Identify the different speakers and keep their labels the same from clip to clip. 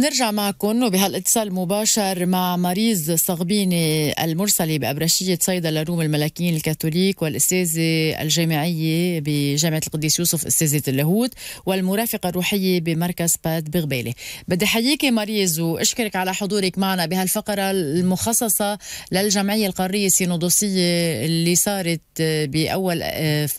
Speaker 1: بنرجع معكم وبهالاتصال المباشر مع ماريز صغبيني المرسلة بأبرشية صيدا لروم الملكيين الكاثوليك والأستاذة الجامعية بجامعة القديس يوسف أستاذة اللاهوت والمرافقة الروحية بمركز باد بغبالة بدي حييك ماريز وأشكرك على حضورك معنا بهالفقرة المخصصة للجمعية القارية السينودوسية اللي صارت بأول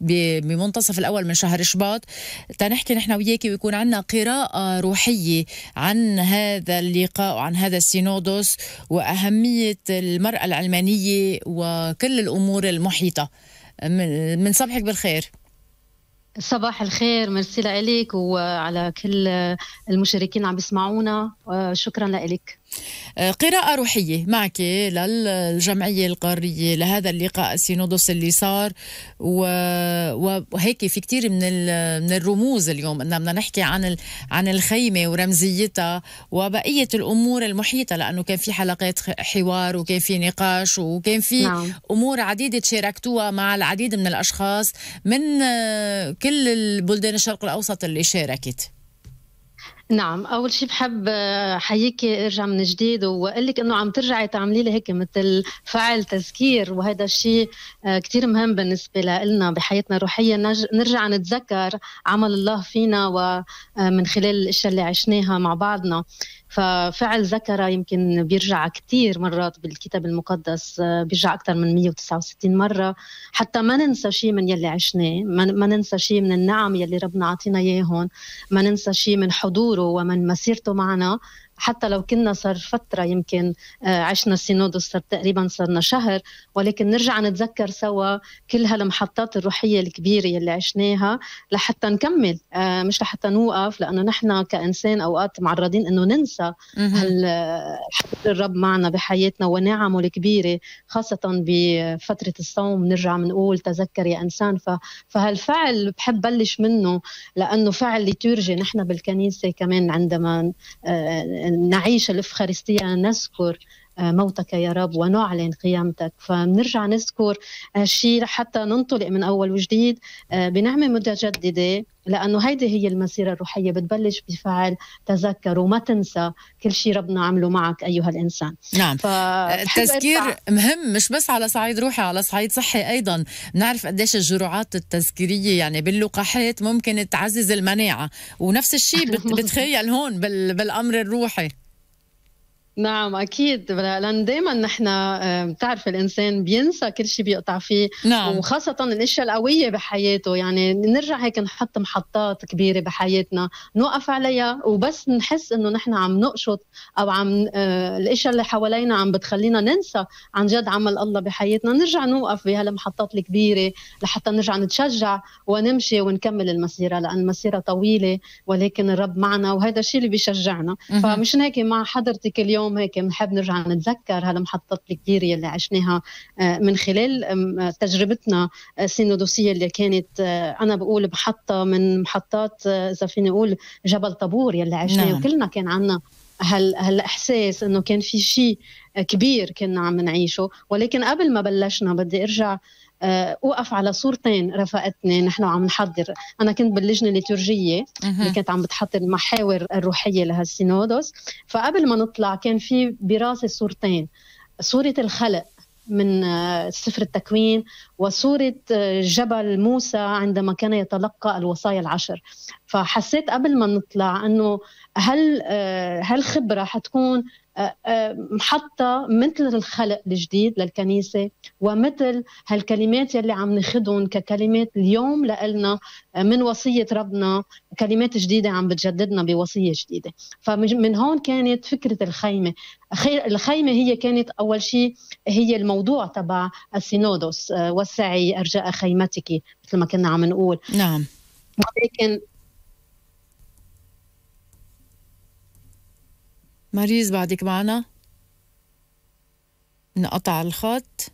Speaker 1: بمنتصف الأول من شهر شباط تنحكي نحن وياكي ويكون عندنا قراءة روحية عن هذا اللقاء وعن هذا السينودوس وأهمية المرأة العلمانية وكل الأمور المحيطة
Speaker 2: من صبحك بالخير صباح الخير ميرسي لك وعلى كل المشاركين عم بيسمعونا آه، شكرا لك آه، قراءة
Speaker 1: روحية معك للجمعية القارية لهذا اللقاء السينودوس اللي صار وهيك في كتير من من الرموز اليوم أننا بدنا نحكي عن عن الخيمة ورمزيتها وبقية الأمور المحيطة لأنه كان في حلقات حوار وكان في نقاش وكان في نعم. أمور عديدة تشاركتوها مع العديد من الأشخاص من آه، كل البلدان الشرق الأوسط اللي شاركت
Speaker 2: نعم اول شيء بحب آه، حييك ارجع من جديد واقول لك انه عم ترجعي تعملي لي هيك مثل فعل تذكير وهذا الشيء آه، كثير مهم بالنسبه لنا بحياتنا الروحيه نرجع نتذكر عمل الله فينا ومن آه، خلال الاشياء اللي عشناها مع بعضنا ففعل ذكرى يمكن بيرجع كثير مرات بالكتاب المقدس آه، بيرجع أكثر من 169 مرة حتى ما ننسى شيء من يلي عشناه ما ننسى شيء من النعم يلي ربنا عطينا إياهم ما ننسى شيء من حضوره ومن مسيرته معنا حتى لو كنا صار فترة يمكن آه، عشنا السينودس صار تقريبا صرنا شهر ولكن نرجع نتذكر سوا كل هالمحطات الروحية الكبيرة اللي عشناها لحتى نكمل آه، مش لحتى نوقف لأنه نحن كإنسان أوقات معرضين أنه ننسى الرب معنا بحياتنا ونعمه الكبيرة خاصة بفترة الصوم نرجع بنقول تذكر يا إنسان فهالفعل بحب بلش منه لأنه فعل ليتورجي نحن بالكنيسة كمان عندما آه، نعيش الإفخارستية نذكر آه، موتك يا رب ونعلن قيامتك فبنرجع نذكر آه، شيء حتى ننطلق من اول وجديد آه، بنعمه متجدده لانه هيدي هي المسيره الروحيه بتبلش بفعل تذكر وما تنسى كل شيء ربنا عمله معك ايها الانسان
Speaker 1: نعم التذكير مهم مش بس على صعيد روحي على صعيد صحي ايضا بنعرف قديش الجرعات التذكيريه يعني باللقاحات ممكن تعزز المناعه ونفس الشيء بتخيل هون بالامر الروحي
Speaker 2: نعم اكيد لان دائما نحن بتعرف الانسان بينسى كل شيء بيقطع فيه نعم. وخاصه الاشياء القويه بحياته يعني نرجع هيك نحط محطات كبيره بحياتنا نوقف عليها وبس نحس انه نحن عم نقشط او عم آه، الاشياء اللي حوالينا عم بتخلينا ننسى عن جد عمل الله بحياتنا نرجع نوقف بهالمحطات الكبيره لحتى نرجع نتشجع ونمشي ونكمل المسيره لان المسيره طويله ولكن الرب معنا وهذا الشيء اللي بيشجعنا فمشان هيك مع حضرتك اليوم اليوم هيك بنحب نرجع نتذكر هالمحطات الكبيره اللي عشناها آه، من خلال تجربتنا آه، السينودوسيه اللي كانت آه، انا بقول محطه من محطات اذا فيني اقول جبل طابور يلي عشناه نعم. وكلنا كان عندنا هال هالاحساس انه كان في شيء كبير كنا عم نعيشه ولكن قبل ما بلشنا بدي ارجع آه، اوقف على صورتين رفقتني نحن عم نحضر انا كنت باللجنه الليتورجيه اللي كانت عم بتحط المحاور الروحيه لهالسينودوس فقبل ما نطلع كان في براسي صورتين صوره الخلق من آه، سفر التكوين وصورة آه، جبل موسى عندما كان يتلقى الوصايا العشر فحسيت قبل ما نطلع أنه هل هالخبرة حتكون محطة آه، آه، مثل الخلق الجديد للكنيسة ومثل هالكلمات يلي عم ناخدهم ككلمات اليوم لإلنا آه، من وصية ربنا كلمات جديدة عم بتجددنا بوصية جديدة فمن هون كانت فكرة الخيمة الخيمة هي كانت أول شيء هي الموضوع تبع السينودوس وسعي أرجاء خيمتك مثل ما كنا عم نقول نعم ولكن مريز بعدك معنا
Speaker 1: انقطع الخط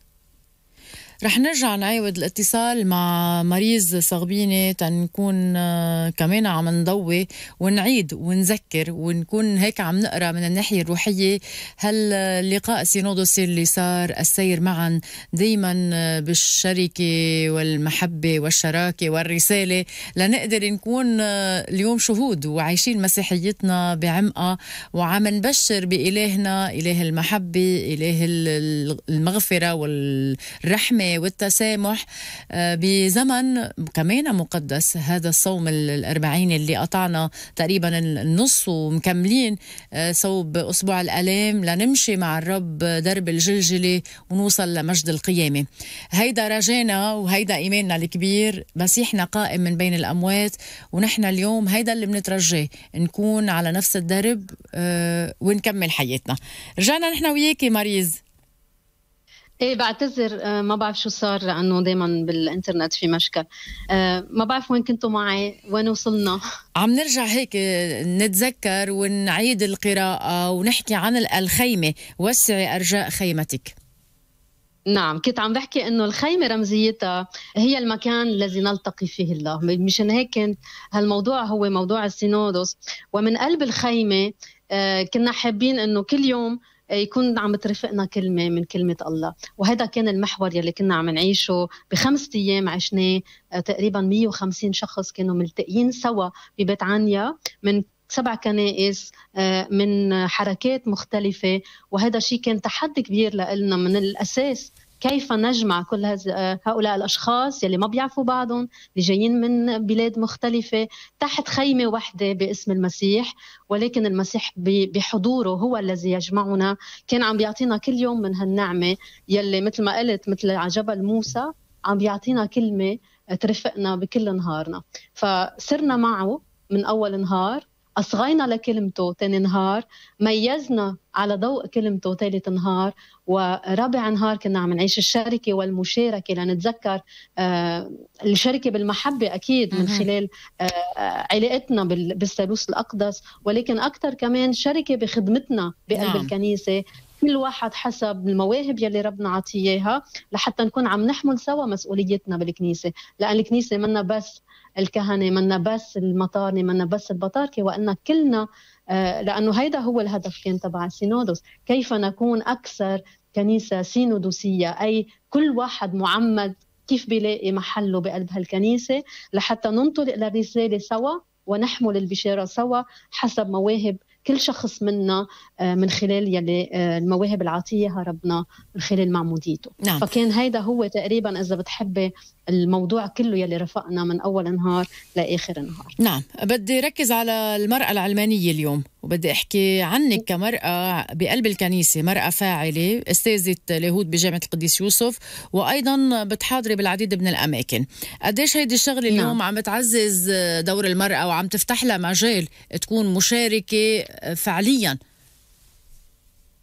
Speaker 1: رح نرجع نعاود الاتصال مع مريز صغبيني تنكون آه، كمان عم نضوي ونعيد ونذكر ونكون هيك عم نقرا من الناحيه الروحيه هل لقاء سينودوس اللي صار السير معا دائما آه، بالشركه والمحبه والشراكه والرساله لنقدر نكون آه، اليوم شهود وعايشين مسيحيتنا بعمقها وعم نبشر بإلهنا إله المحبة إله المغفرة والرحمة والتسامح آه، بزمن كمان مقدس هذا الصوم الأربعين اللي قطعنا تقريبا النص ومكملين آه، صوب أسبوع الألام لنمشي مع الرب درب الجلجلة ونوصل لمجد القيامة هيدا رجانا وهيدا إيماننا الكبير مسيحنا قائم من بين الأموات ونحن اليوم هيدا اللي بنترجاه نكون على نفس الدرب آه، ونكمل حياتنا رجعنا نحن وياكي
Speaker 2: مريض ايه بعتذر آه، ما بعرف شو صار لانه دائما بالانترنت في مشكل آه، ما بعرف وين كنتوا معي وين وصلنا عم نرجع هيك
Speaker 1: آه، نتذكر ونعيد القراءه ونحكي عن الخيمه وسعي ارجاء خيمتك
Speaker 2: نعم كنت عم بحكي انه الخيمه رمزيتها هي المكان الذي نلتقي فيه الله مشان هيك هالموضوع هو موضوع السينودوس ومن قلب الخيمه كنا حابين انه كل يوم يكون عم ترفقنا كلمه من كلمه الله وهذا كان المحور يلي كنا عم نعيشه بخمس ايام عشناه آه، تقريبا 150 شخص كانوا ملتقيين سوا ببيت عنيا من سبع كنائس آه، من حركات مختلفة وهذا شيء كان تحدي كبير لنا من الأساس كيف نجمع كل هؤلاء الاشخاص يلي ما بيعرفوا بعضهم اللي جايين من بلاد مختلفه تحت خيمه واحده باسم المسيح ولكن المسيح بحضوره هو الذي يجمعنا كان عم بيعطينا كل يوم من هالنعمه يلي مثل ما قلت مثل على جبل موسى عم بيعطينا كلمه ترفقنا بكل نهارنا فصرنا معه من اول نهار أصغينا لكلمته تاني نهار ميزنا على ضوء كلمته ثالث نهار ورابع نهار كنا عم نعيش الشركة والمشاركة لنتذكر آه الشركة بالمحبة أكيد من خلال آه علاقتنا بالثالوث الأقدس ولكن أكثر كمان شركة بخدمتنا بقلب نعم. الكنيسة كل واحد حسب المواهب يلي ربنا اياها لحتى نكون عم نحمل سوا مسؤوليتنا بالكنيسه لان الكنيسه منا بس الكهنه منا بس المطارنه منا بس البطاركه وان كلنا آه، لانه هيدا هو الهدف كان تبع السينودوس كيف نكون اكثر كنيسه سينودوسيه اي كل واحد معمد كيف بيلاقي محله بقلب هالكنيسه لحتى ننطلق للرساله سوا ونحمل البشاره سوا حسب مواهب كل شخص منا آه، من خلال يلي آه، المواهب العطية ربنا من خلال معموديته نعم. فكان هيدا هو تقريبا إذا بتحبي الموضوع كله يلي رفقنا من أول نهار لآخر نهار
Speaker 1: نعم بدي ركز على المرأة العلمانية اليوم وبدي أحكي عنك كمرأة بقلب الكنيسة مرأة فاعلة أستاذة اليهود بجامعة القديس يوسف وأيضا بتحاضري بالعديد من الأماكن قديش هيدي الشغلة نعم. اليوم نعم. عم بتعزز دور المرأة وعم تفتح لها مجال تكون مشاركة فعليا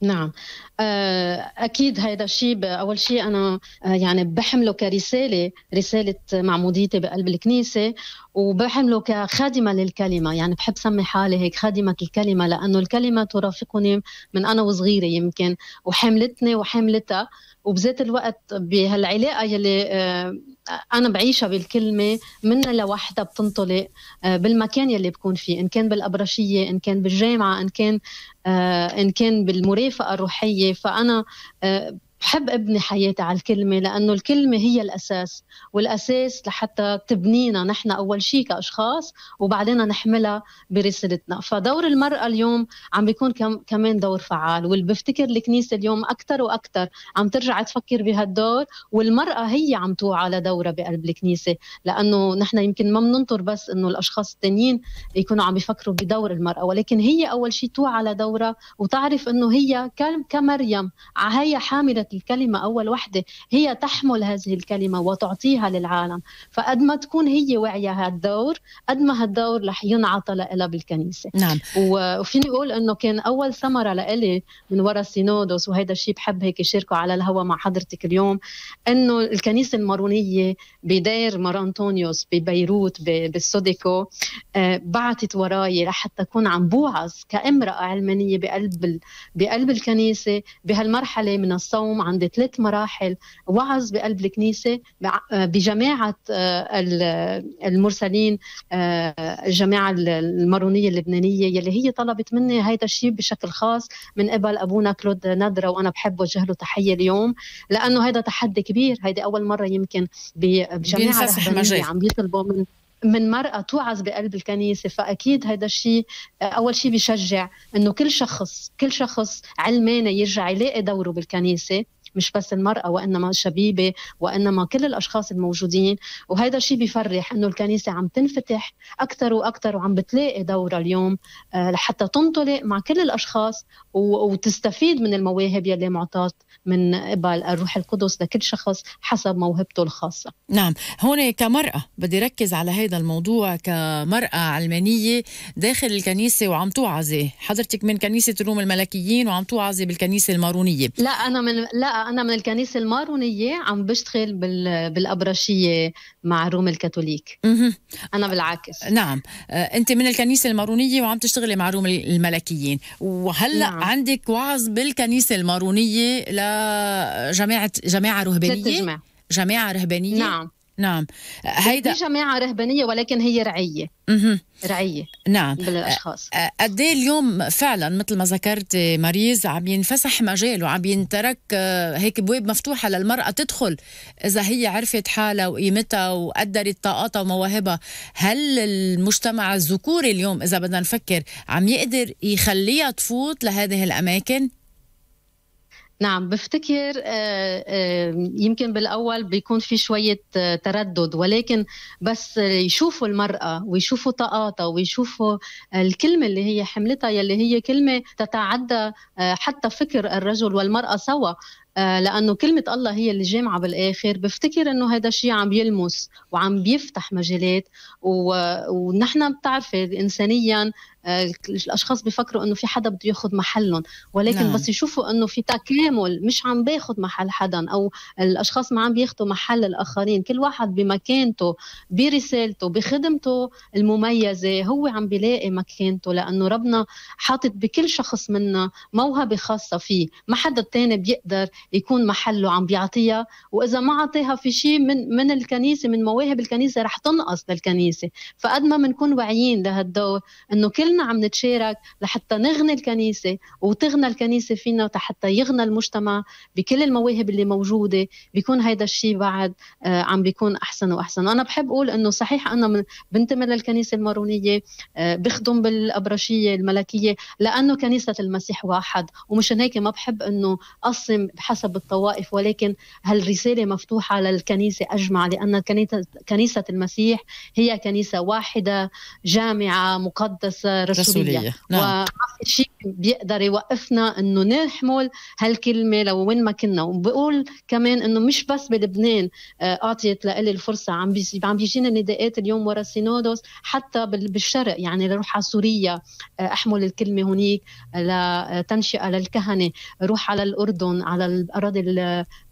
Speaker 2: نعم آه، اكيد هذا الشيء اول شيء انا آه، يعني بحمله كرساله رساله معموديتي بقلب الكنيسه وبحمله كخادمه للكلمه يعني بحب سمي حالي هيك خادمه الكلمه لانه الكلمه ترافقني من انا وصغيره يمكن وحملتني وحملتها وبذات الوقت بهالعلاقه يلي آه، انا بعيشها بالكلمه منا لوحدها بتنطلق آه، بالمكان يلي بكون فيه ان كان بالابرشيه ان كان بالجامعه ان كان آه، ان كان بالمرافقه الروحيه فانا آه، بحب ابني حياتي على الكلمة لأنه الكلمة هي الأساس والأساس لحتى تبنينا نحن أول شيء كأشخاص وبعدين نحملها برسالتنا فدور المرأة اليوم عم بيكون كم كمان دور فعال واللي بفتكر الكنيسة اليوم أكثر وأكثر عم ترجع تفكر بهالدور والمرأة هي عم توعى لدورها بقلب الكنيسة لأنه نحن يمكن ما بننطر بس إنه الأشخاص الثانيين يكونوا عم يفكروا بدور المرأة ولكن هي أول شيء توعى لدورها وتعرف إنه هي كمريم هي حاملة الكلمة أول وحدة هي تحمل هذه الكلمة وتعطيها للعالم فقد ما تكون هي واعية هالدور قد ما هالدور رح ينعطى لها بالكنيسة نعم وفيني أقول أنه كان أول ثمرة لإلي من وراء السينودوس وهذا الشيء بحب هيك شاركه على الهواء مع حضرتك اليوم أنه الكنيسة المارونية بدير مارانتونيوس ببيروت بالسوديكو آه، بعثت وراي لحتى أكون عم بوعظ كامرأة علمانية بقلب بقلب الكنيسة بهالمرحلة من الصوم اليوم عند ثلاث مراحل وعظ بقلب الكنيسة بجماعة آه، المرسلين آه، الجماعة المارونية اللبنانية يلي هي طلبت مني هيدا الشيء بشكل خاص من قبل أبونا كلود ندرة وأنا بحب وجه له تحية اليوم لأنه هيدا تحدي كبير هيدا أول مرة يمكن بجماعة عم يطلبوا من من مرأة توعظ بقلب الكنيسة فأكيد هذا الشيء أول شيء بيشجع أنه كل شخص كل شخص علماني يرجع يلاقي دوره بالكنيسة مش بس المرأة وإنما الشبيبة وإنما كل الأشخاص الموجودين وهذا الشيء بيفرح إنه الكنيسة عم تنفتح أكثر وأكثر وعم بتلاقي دورة اليوم آه، لحتى تنطلق مع كل الأشخاص وتستفيد من المواهب يلي معطاة من قبل الروح القدس لكل شخص حسب موهبته الخاصة
Speaker 1: نعم هون كمرأة بدي ركز على هذا الموضوع كمرأة علمانية داخل الكنيسة وعم توعظي حضرتك من كنيسة الروم الملكيين وعم توعظي بالكنيسة المارونية
Speaker 2: لا أنا من لا انا من الكنيسه المارونيه عم بشتغل بالابرشيه مع الروم الكاثوليك انا بالعكس نعم آه، انت من الكنيسه المارونيه
Speaker 1: وعم تشتغلي مع روم الملكيين وهلا نعم. عندك وعظ بالكنيسه المارونيه لجماعه جماعه رهبانيه جماعه رهبانيه نعم نعم هيدا في جماعة رهبانية ولكن هي رعية اها رعية نعم بالأشخاص قد إيه اليوم فعلا مثل ما ذكرت ماريز عم ينفسح مجال وعم ينترك آه، هيك بواب مفتوحة للمرأة تدخل إذا هي عرفت حالها وقيمتها وقدرت طاقاتها ومواهبها هل المجتمع الذكوري اليوم إذا بدنا نفكر عم يقدر يخليها تفوت لهذه الأماكن؟
Speaker 2: نعم بفتكر آه، آه، يمكن بالاول بيكون في شويه آه، تردد ولكن بس يشوفوا المراه ويشوفوا طاقاتها ويشوفوا الكلمه اللي هي حملتها يلي هي كلمه تتعدى حتى فكر الرجل والمراه سوا لانه كلمه الله هي اللي جامعه بالاخر بفتكر انه هذا الشيء عم يلمس وعم بيفتح مجالات ونحن بتعرفي انسانيا آه، الاشخاص بيفكروا انه في حدا بده ياخذ محلهم ولكن نعم. بس يشوفوا انه في تكامل مش عم باخذ محل حدا او الاشخاص ما عم بياخذوا محل الاخرين كل واحد بمكانته برسالته بخدمته المميزه هو عم بيلاقي مكانته لانه ربنا حاطط بكل شخص منا موهبه خاصه فيه ما حدا تاني بيقدر يكون محله عم بيعطيها واذا ما عطيها في شيء من من الكنيسه من مواهب الكنيسه رح تنقص للكنيسه فقد ما بنكون واعيين لهالدور انه كل كلنا عم نتشارك لحتى نغني الكنيسة وتغنى الكنيسة فينا حتى يغنى المجتمع بكل المواهب اللي موجودة بيكون هيدا الشيء بعد آه، عم بيكون أحسن وأحسن أنا بحب أقول أنه صحيح أنا بنتمي للكنيسة المارونية آه، بخدم بالأبرشية الملكية لأنه كنيسة المسيح واحد ومشان هيك ما بحب أنه أقسم حسب الطوائف ولكن هالرسالة مفتوحة للكنيسة أجمع لأن كنيسة المسيح هي كنيسة واحدة جامعة مقدسة Rasulia. Rasulia. بيقدر يوقفنا انه نحمل هالكلمه لو وين ما كنا وبقول كمان انه مش بس بلبنان آه، اعطيت لإلي الفرصه عم عم بيجينا نداءات اليوم ورا سينودوس حتى بالشرق يعني لروح على سوريا آه، احمل الكلمه هنيك لتنشئه للكهنه روح على الاردن على الاراضي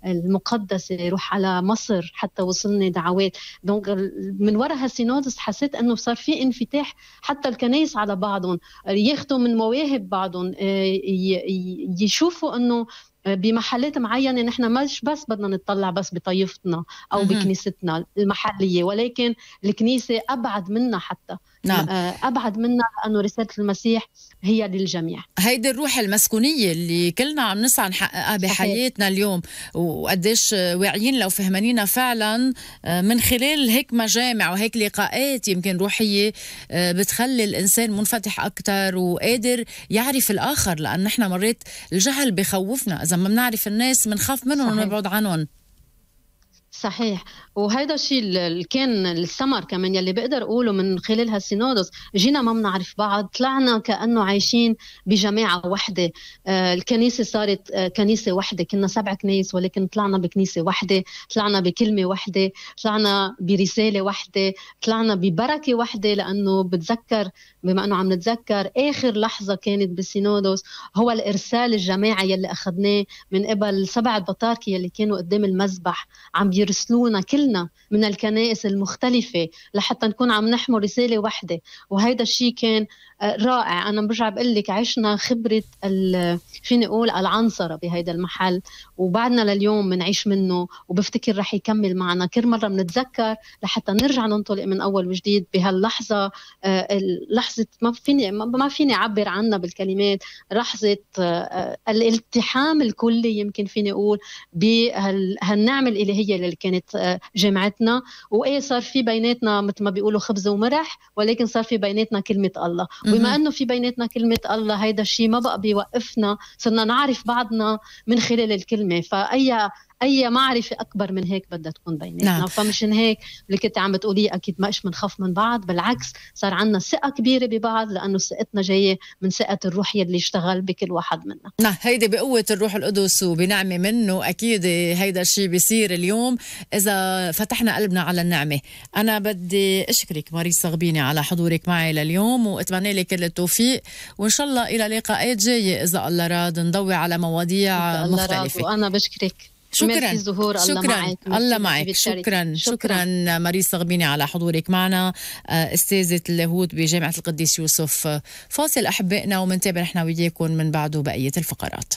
Speaker 2: المقدسه روح على مصر حتى وصلني دعوات دونك من وراء هالسينودوس حسيت انه صار في انفتاح حتى الكنايس على بعضهم ياخذوا من مواهب بعض بعضهم آه، يشوفوا انه آه، بمحلات معينه نحن مش بس بدنا نتطلع بس بطيفتنا او بكنيستنا المحليه ولكن الكنيسه ابعد منا حتى نعم. آه، ابعد منا انه رساله المسيح هي للجميع
Speaker 1: هيدي الروح المسكونيه اللي كلنا عم نسعى نحققها بحياتنا اليوم وقديش واعيين لو فهمانينا فعلا آه، من خلال هيك مجامع وهيك لقاءات يمكن روحيه آه، بتخلي الانسان منفتح اكثر وقادر يعرف الاخر لان نحن مرات الجهل بخوفنا اذا ما بنعرف الناس بنخاف منهم ونبعد عنهم
Speaker 2: صحيح وهذا الشيء اللي كان السمر كمان يلي بقدر اقوله من خلال هالسينودوس جينا ما بنعرف بعض طلعنا كانه عايشين بجماعه وحده آه الكنيسه صارت آه كنيسه وحده كنا سبع كنايس ولكن طلعنا بكنيسه وحده طلعنا بكلمه وحده طلعنا برساله وحده طلعنا ببركه وحده لانه بتذكر بما انه عم نتذكر اخر لحظه كانت بالسينودوس هو الارسال الجماعي يلي اخذناه من قبل سبعه بطاركه يلي كانوا قدام المذبح عم بي يرسلونا كلنا من الكنائس المختلفة لحتى نكون عم نحمل رسالة واحدة وهيدا الشيء كان آه، رائع أنا برجع بقول لك عشنا خبرة فيني أقول العنصرة بهيدا المحل وبعدنا لليوم بنعيش منه وبفتكر رح يكمل معنا كل مرة بنتذكر لحتى نرجع ننطلق من أول وجديد بهاللحظة آه، لحظة ما فيني ما فيني أعبر عنها بالكلمات لحظة آه، الالتحام الكلي يمكن فيني أقول بهالنعمة الإلهية اللي اللي كانت آه، جامعتنا وايه صار في بيناتنا مثل ما بيقولوا خبز ومرح ولكن صار في بيناتنا كلمه الله وبما انه في بيناتنا كلمه الله هيدا الشيء ما بقى بيوقفنا صرنا نعرف بعضنا من خلال الكلمه فاي اي معرفه اكبر من هيك بدها تكون بيناتنا نعم. فمشان هيك اللي كنت عم بتقوليه اكيد ما ايش بنخاف من بعض بالعكس صار عندنا ثقه كبيره ببعض لانه ثقتنا جايه من ثقه الروح يلي اشتغل بكل واحد منا
Speaker 1: نعم هيدي بقوه الروح القدس وبنعمه منه اكيد هيدا الشيء بيصير اليوم اذا فتحنا قلبنا على النعمه انا بدي اشكرك ماريس صغبيني على حضورك معي لليوم واتمنى لك كل التوفيق وان شاء الله الى لقاءات جايه اذا الله راد نضوي على مواضيع مختلفه الله راد وانا
Speaker 2: بشكرك شكرا الله شكرا الله معك, الله معك. شكرا
Speaker 1: شكرا ماريس غبيني على حضورك معنا آه، استاذه اللاهوت بجامعه القديس يوسف فاصل احبائنا ومنتابع نحن وياكم من بعده بقيه الفقرات